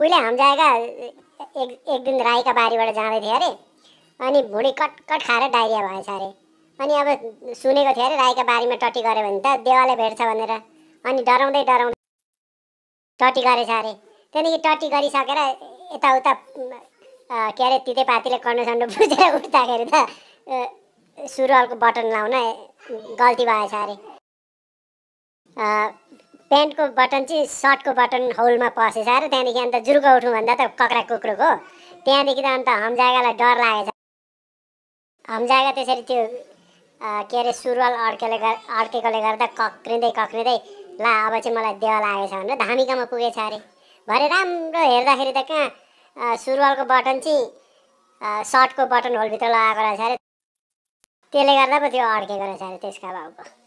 उहिले जाएका एक एक दिन राईका बारीबाट जाँदै थियो अरे अनि भुँडी कट कट खाएर डाइरिया भएछ अरे अनि अब सुनेको थियो अरे राईका बारीमा टट्टी गऱ्यो भने त देवाले भेट्छ भनेर अनि डराउँदै डराउँदै टट्टी गरेछ अरे त्यहाँदेखि टट्टी गरिसकेर यताउता के अरे तितेपातीले कन्डोसन्डो बुझेर उठ्दाखेरि त सुरुवालको बटन लाउन गल्ती भएछ अरे प्यान्टको बटन चाहिँ सर्टको बटन होलमा पसेछ र त्यहाँदेखि अन्त जुर्को उठौँ भन्दा त कक्रा कुक्रोको त्यहाँदेखि त अन्त हम्जागालाई डर लागेछ हम्जागा त्यसरी त्यो के अरे सुरुवाल अड्केले अड्केकोले गर्दा कक्रिँदै कक्रिँदै ला अब चाहिँ मलाई देव लागेछ भनेर धामिकामा पुगेछ अरे भरे राम्रो हेर्दाखेरि त कहाँ सुरुवालको बटन चाहिँ सर्टको बटन होलभित्र लगाएको रहेछ अरे त्यसले गर्दा पो त्यो अड्केको रहेछ अरे त्यसका बाबुको